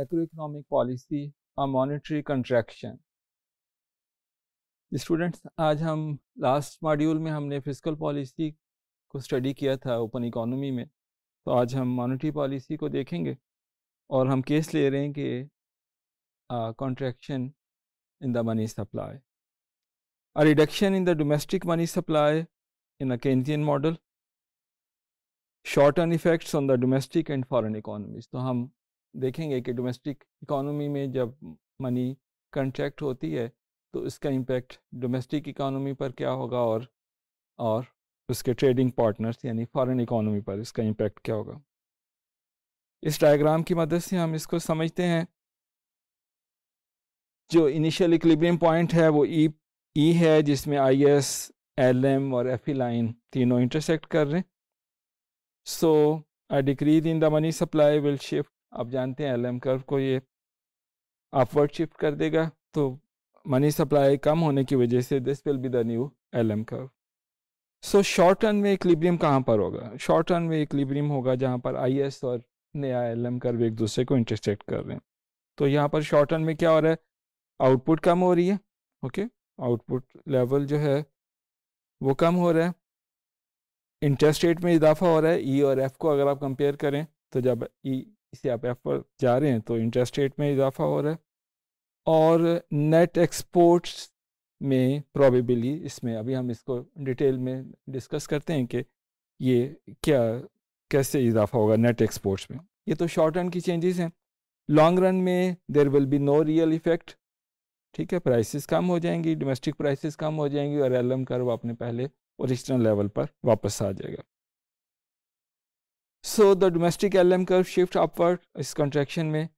Economic policy और monetary contraction students आज हम लास्ट मॉड्यूल में हमने फिजिकल पॉलिसी को स्टडी किया था ओपन इकोनॉमी में तो आज हम मॉनिटरी पॉलिसी को देखेंगे और हम केस ले रहे हैं कि contraction in the money supply a reduction in the domestic money supply in a Keynesian model short term effects on the domestic and foreign economies तो हम देखेंगे कि डोमेस्टिक इकोनॉमी में जब मनी कंट्रैक्ट होती है तो इसका इम्पैक्ट डोमेस्टिक इकोनॉमी पर क्या होगा और और उसके ट्रेडिंग पार्टनर्स यानी फॉरेन इकोनॉमी पर इसका इम्पेक्ट क्या होगा इस डायग्राम की मदद से हम इसको समझते हैं जो इनिशियल इक्लिब्रियम पॉइंट है वो ई e, ई e है जिसमें आई एस एल एम और एफ ई लाइन तीनों इंटरसेक्ट कर रहे हैं so a decrease in the money supply will shift आप जानते हैं एल कर्व को ये अपवर्ड शिफ्ट कर देगा तो मनी सप्लाई कम होने की वजह से this will be the new L curve so short term में इक्लिब्रियम कहाँ पर होगा शॉर्ट टर्म में इक्लिब्रियम होगा जहाँ पर आई और नया एल कर्व एक दूसरे को इंटरसेक्ट कर रहे हैं तो यहाँ पर शॉर्ट टर्म में क्या हो रहा है आउटपुट कम हो रही है ओके आउटपुट लेवल जो है वो कम हो रहा है इंटरेस्ट रेट में इजाफा हो रहा है ई e और एफ को अगर आप कंपेयर करें तो जब ई e इसी आप एफ पर जा रहे हैं तो इंटरेस्ट रेट में इजाफा हो रहा है और नेट एक्सपोर्ट्स में प्रॉबेबली इसमें अभी हम इसको डिटेल में डिस्कस करते हैं कि ये क्या कैसे इजाफा होगा नेट एक्सपोर्ट्स में ये तो शॉर्ट रन की चेंजेस हैं लॉन्ग रन में there will be no real effect ठीक है प्राइसेस कम हो जाएंगी डोमेस्टिक प्राइसेस कम हो जाएंगी और एलम कर कर्व अपने पहले ओरिजिनल लेवल पर वापस आ जाएगा so the domestic L M curve shift upward इस कंट्रेक्शन में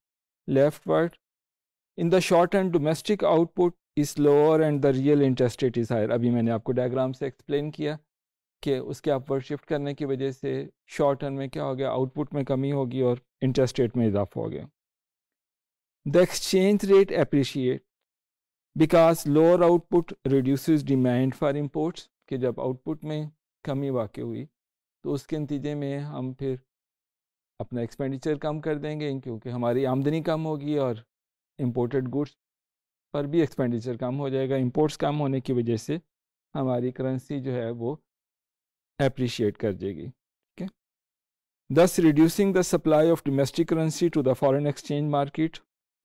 leftward in the short and domestic output is lower and the real interest rate is higher अभी मैंने आपको डायग्राम से एक्सप्लेन किया कि उसके अपवर्ड शिफ्ट करने की वजह से शॉर्ट टर्म में क्या हो गया आउटपुट में कमी होगी और इंटरेस्ट रेट में इजाफा हो गया the exchange rate appreciate because lower output reduce demand for imports कि जब आउटपुट में कमी वाकई हुई तो उसके नतीजे में हम फिर अपना एक्सपेंडिचर कम कर देंगे क्योंकि हमारी आमदनी कम होगी और इम्पोर्टेड गुड्स पर भी एक्सपेंडिचर कम हो जाएगा इम्पोर्ट्स कम होने की वजह से हमारी करेंसी जो है वो अप्रिशिएट कर जाएगी ठीक है thus reducing the supply of domestic currency to the foreign exchange market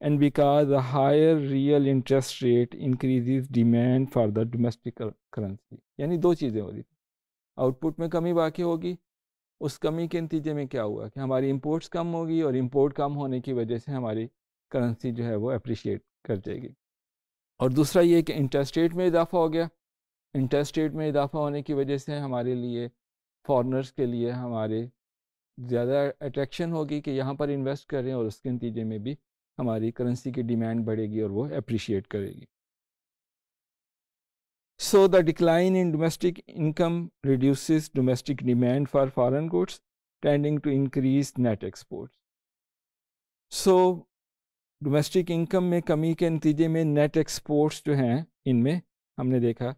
and because the higher real interest rate increase demand for the domestic currency यानी दो चीज़ें हो रही थी आउटपुट में कमी बाकी होगी उस कमी के नतीजे में क्या हुआ कि हमारी इम्पोर्ट्स कम होगी और इम्पोर्ट कम होने की वजह से हमारी करेंसी जो है वो अप्रिशिएट कर जाएगी और दूसरा ये कि इंटरेस्ट रेट में इजाफा हो गया इंटरेस्ट रेट में इजाफा होने की वजह से हमारे लिए फॉरनर्स के लिए हमारे ज़्यादा अट्रैक्शन होगी कि यहाँ पर इन्वेस्ट करें और उसके नतीजे में भी हमारी करेंसी की डिमांड बढ़ेगी और वो अप्रिशिएट करेगी So the decline in domestic income reduces domestic demand for foreign goods, tending to increase net exports. So domestic income में कमी के नतीजे में नेट एक्सपोर्ट्स जो हैं इनमें हमने देखा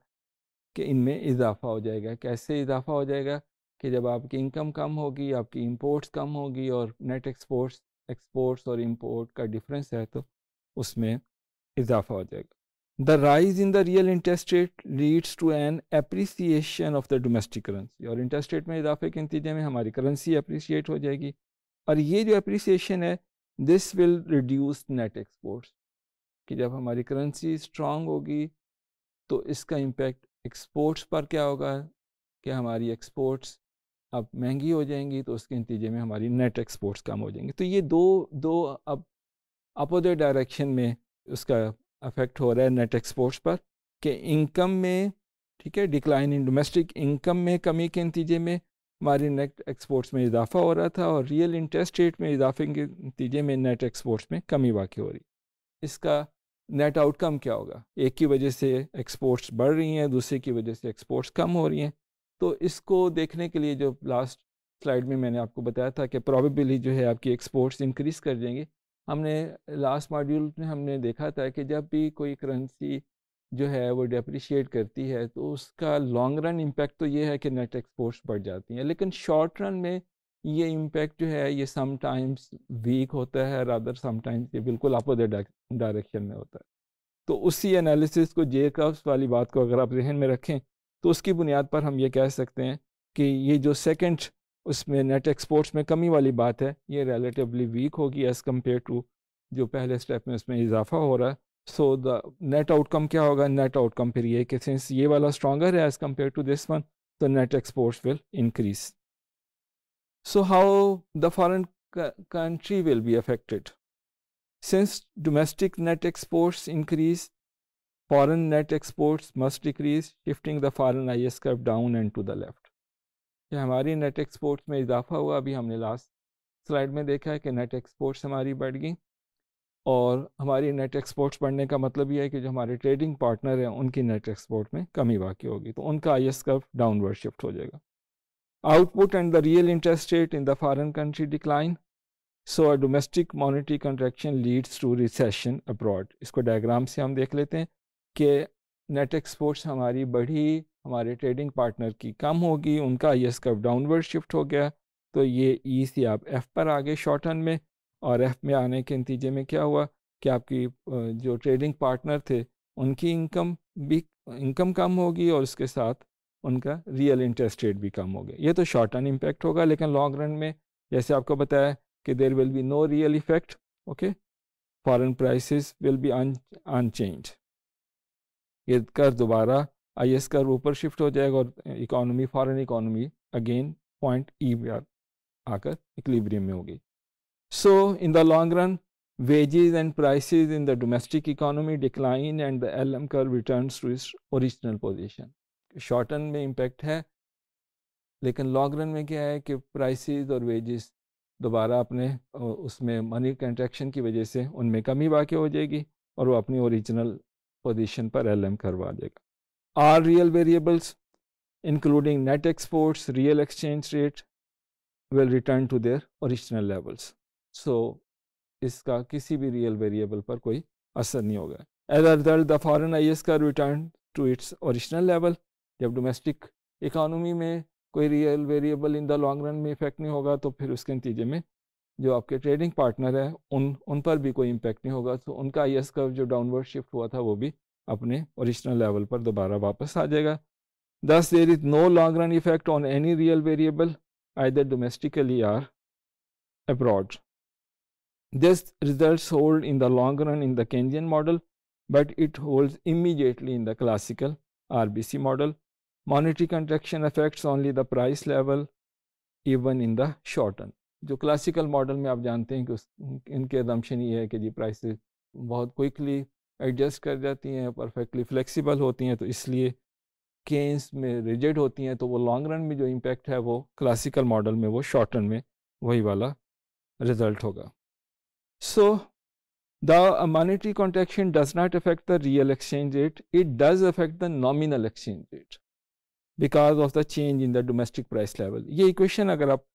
कि इनमें इजाफा हो जाएगा कैसे इजाफा हो जाएगा कि जब आपकी इनकम कम होगी आपकी इंपोर्ट्स कम होगी और नेट एक्सपोर्ट्स एक्सपोर्ट्स और इंपोर्ट का डिफरेंस है तो उसमें इजाफा हो जाएगा The rise in the real interest rate leads to an appreciation of the domestic currency और interest rate में इजाफे के नतीजे में हमारी currency appreciate हो जाएगी और ये जो appreciation है this will reduce net exports कि जब हमारी currency strong होगी तो इसका impact exports पर क्या होगा कि हमारी exports अब महंगी हो जाएंगी तो उसके नतीजे में हमारी नेट एक्सपोर्ट्स कम हो जाएंगी तो ये दो दो अब अपोजिट डायरेक्शन में उसका अफेक्ट हो रहा है नेट एक्सपोर्ट्स पर कि इनकम में ठीक है डिक्लाइन इन डोमेस्टिक इनकम में कमी के नतीजे में हमारी नेट एक्सपोर्ट्स में इजाफा हो रहा था और रियल इंटरेस्ट रेट में इजाफे के नतीजे में नेट एक्सपोर्ट्स में कमी वाकई हो रही इसका नेट आउटकम क्या होगा एक की वजह से एक्सपोर्ट्स बढ़ रही हैं दूसरे की वजह से एक्सपोर्ट्स कम हो रही हैं तो इसको देखने के लिए जो लास्ट स्लाइड में मैंने आपको बताया था कि प्रॉबेबली जो है आपकी एक्सपोर्ट्स इंक्रीज़ कर जाएंगे हमने लास्ट मॉड्यूल में हमने देखा था कि जब भी कोई करेंसी जो है वो डेप्रिशिएट करती है तो उसका लॉन्ग रन इम्पैक्ट तो ये है कि नेट एक्सपोर्ट्स बढ़ जाती हैं लेकिन शॉर्ट रन में ये इम्पैक्ट जो है ये समटाइम्स वीक होता है रादर समटाइम्स ये बिल्कुल अपोजिट डायरेक्शन में होता है तो उसी एनालिसिस को जे कर्व्स वाली बात को अगर आप जहन में रखें तो उसकी बुनियाद पर हम ये कह सकते हैं कि ये जो सेकेंड उसमें नेट एक्सपोर्ट्स में कमी वाली बात है ये रिलेटिवली वीक होगी एज़ कम्पेयर टू जो पहले स्टेप में उसमें इजाफा हो रहा है सो द नेट आउटकम क्या होगा नेट आउटकम फिर ये कि सिंस ये वाला स्ट्रॉगर है as compare to this one तो net exports will increase so how the foreign country will be be since domestic net exports increase foreign net exports must decrease decrease, the the I S curve down and to the left कि हमारी net exports में इजाफा हुआ अभी हमने last slide में देखा है कि नेट एक्सपोर्ट्स हमारी बढ़ गई और हमारी नेट एक्सपोर्ट्स बढ़ने का मतलब यह है कि जो हमारे ट्रेडिंग पार्टनर हैं उनकी नेट एक्सपोर्ट में कमी वाकई होगी तो उनका I S curve downward shift हो जाएगा output and the real interest rate in the foreign country decline so a domestic monetary contraction leads to recession abroad इसको डायग्राम से हम देख लेते हैं कि नेट एक्सपोर्ट्स हमारी बढ़ी हमारे ट्रेडिंग पार्टनर की कम होगी उनका I S curve downward shift हो गया तो ये ई e सी आप एफ़ पर आ गए शॉर्ट टर्न में और एफ़ में आने के नतीजे में क्या हुआ कि आपकी जो ट्रेडिंग पार्टनर थे उनकी इनकम भी इनकम कम होगी और उसके साथ उनका रियल इंटरेस्ट रेट भी कम हो गया ये तो शॉर्ट टर्न इम्पेक्ट होगा लेकिन लॉन्ग रन में जैसे आपको बताया कि there will be no real effect okay foreign prices will be unchanged ये कर दोबारा आई एस कर ऊपर शिफ्ट हो जाएगा और economy foreign economy again point E R आकर इक्लिब्रियम में होगी so in the long run and and in the domestic domestic decline and the L M कर return to its original position short run में impact है लेकिन long run में क्या है कि प्राइसेस और वेजेस दोबारा अपने उसमें मनी कंट्रेक्शन की वजह से उनमें कमी वाक़ हो जाएगी और वो अपनी ओरिजिनल पोजीशन पर एल एम करवा देगा are real variables including net exports, real exchange rate will return to their original levels. So, इसका किसी भी रियल वेरिएबल पर कोई असर नहीं होगा as a result the foreign I का return to its original level जब डोमेस्टिक इकानमी में कोई real variable in the long run में इफेक्ट नहीं होगा तो फिर उसके नतीजे में जो आपके ट्रेडिंग पार्टनर हैं उन उन पर भी कोई इम्पेक्ट नहीं होगा तो उनका आई का जो डाउनवर्ड शिफ्ट हुआ था वो भी अपने ओरिजिनल लेवल पर दोबारा वापस आ जाएगा thus there is no long run effect on any real variable either domestically or abroad this result hold in the long run in the Keynesian model but it hold immediately in the classical R B C model monetary contraction affects only the price level even in the short run जो classical model में आप जानते हैं कि उस इनके दमशन ये है कि जी प्राइस बहुत क्विकली एडजस्ट कर जाती हैं परफेक्टली फ्लेक्सिबल होती हैं तो इसलिए केन्स में रिजिड होती हैं तो वो लॉन्ग रन में जो इम्पेक्ट है वो क्लासिकल मॉडल में वो शॉर्ट रन में वही वाला रिजल्ट होगा so the monetary contraction does not affect the real exchange rate it does affect the nominal exchange rate because of the change in the domestic price level ये equation अगर आप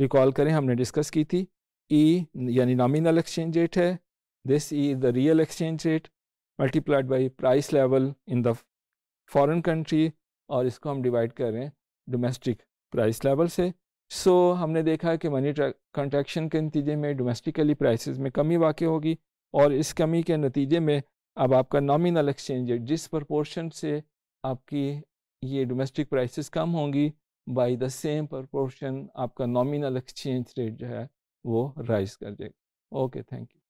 recall करें हमने discuss की थी E e, यानी nominal exchange rate है this E the real exchange rate multiplied by price level in the foreign country और इसको हम डिवाइड कर रहे हैं डोमेस्टिक प्राइस लेवल से सो so, हमने देखा कि मनी कंट्रैक्शन के नतीजे में डोमेस्टिकली प्राइसेस में कमी वाकई होगी और इस कमी के नतीजे में अब आपका नॉमिनल एक्सचेंज रेट जिस प्रपोर्शन से आपकी ये डोमेस्टिक प्राइसेस कम होंगी बाय द सेम प्रपोर्शन आपका नॉमिनल एक्सचेंज रेट जो है वो राइज कर जाएगा ओके थैंक यू